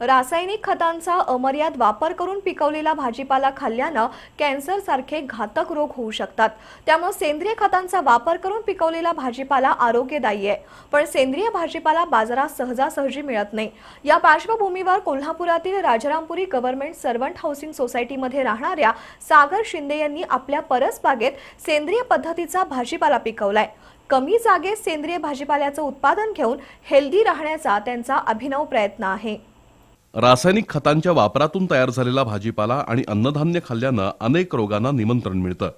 रासायनिक खतांचा अमर्याद वापर करून पिकवलेला भाजीपाला खाल्ल्यानं सारखे घातक रोग होऊ शकतात त्यामुळे सेंद्रिय खतांचा वापर करून पिकवलेला भाजीपाला आरोग्यदायी आहे पण सेंद्रिय भाजीपाला बाजारात सहजासहजी मिळत नाही या पार्श्वभूमीवर कोल्हापुरातील राजारामपुरी गव्हर्नमेंट सर्वंट हाऊसिंग सोसायटीमध्ये राहणाऱ्या सागर शिंदे यांनी आपल्या परसबागेत सेंद्रिय पद्धतीचा भाजीपाला पिकवलाय कमी जागेत सेंद्रिय भाजीपाल्याचं उत्पादन घेऊन हेल्दी राहण्याचा त्यांचा अभिनव प्रयत्न आहे रासायनिक खतांच्या वापरातून तयार झालेला भाजीपाला आणि अन्नधान्य खाल्ल्यानं अनेक रोगांना निमंत्रण मिळतं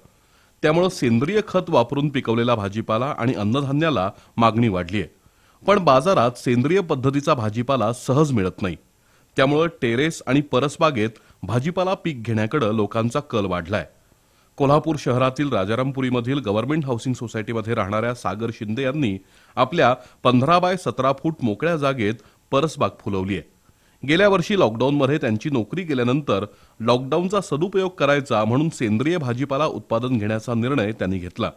त्यामुळं सेंद्रिय खत वापरून पिकवलेला भाजीपाला आणि अन्नधान्याला मागणी वाढली आहे पण बाजारात सेंद्रिय पद्धतीचा भाजीपाला सहज मिळत नाही त्यामुळं टेरेस आणि परसबागेत भाजीपाला पीक घेण्याकडे लोकांचा कल वाढलाय कोल्हापूर शहरातील राजारामपुरीमधील गव्हर्नमेंट हाऊसिंग सोसायटीमध्ये राहणाऱ्या सागर शिंदे यांनी आपल्या पंधरा बाय सतरा फूट मोकळ्या जागेत परसबाग फुलवली आहे गेल्या वर्षी लॉकडाऊनमध्ये त्यांची नोकरी केल्यानंतर लॉकडाऊनचा सदुपयोग करायचा म्हणून सेंद्रिय भाजीपाला उत्पादन घेण्याचा निर्णय त्यांनी घेतला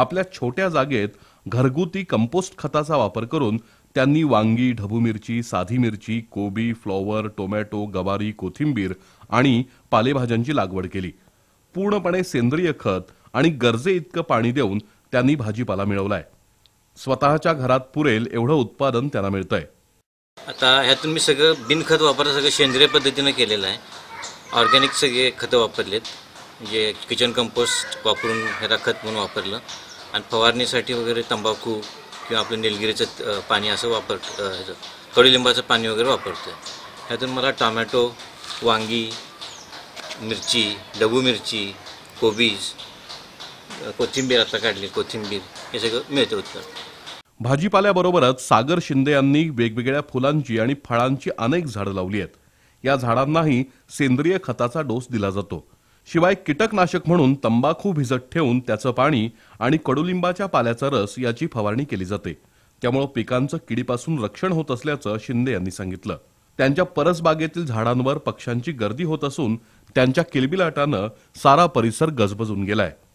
आपल्या छोट्या जागेत घरगुती कंपोस्ट खताचा वापर करून त्यांनी वांगी ढबू मिरची साधी मिरची कोबी फ्लॉवर टोमॅटो गवारी कोथिंबीर आणि पालेभाज्यांची लागवड केली पूर्णपणे सेंद्रिय खत आणि गरजे इतकं पाणी देऊन त्यांनी भाजीपाला मिळवलाय स्वतःच्या घरात पुरेल एवढं उत्पादन त्यांना मिळतंय आता ह्यातून मी सगळं बिनखत वापरता सगळं सेंद्रिय पद्धतीनं केलेलं आहे ऑर्गॅनिक सगळे खतं वापरलेत म्हणजे किचन कंपोस्ट वापरून ह्याला खत म्हणून वापरलं आणि फवारणीसाठी वगैरे तंबाखू किंवा आपलं निलगिरीचं पाणी असं वापर ह्याचं कडुलिंबाचं पाणी वगैरे वापरतो ह्यातून मला टॉमॅटो वांगी मिरची डबू मिरची कोबीज कोथिंबीर आता काढली कोथिंबीर हे सगळं मिळतं उत्तर भाजीपाल्याबरोबरच सागर शिंदे यांनी वेगवेगळ्या फुलांची आणि फळांची अनेक झाडं लावली आहेत या झाडांनाही सेंद्रिय खताचा डोस दिला जातो शिवाय कीटकनाशक म्हणून तंबाखू भिजत ठेवून त्याचं पाणी आणि कडुलिंबाच्या पाल्याचा रस याची फवारणी केली जाते त्यामुळे पिकांचं किडीपासून रक्षण होत असल्याचं शिंदे यांनी सांगितलं त्यांच्या परसबागेतील झाडांवर पक्ष्यांची गर्दी होत असून त्यांच्या किलबिलाटानं सारा परिसर गजबजून गेलाय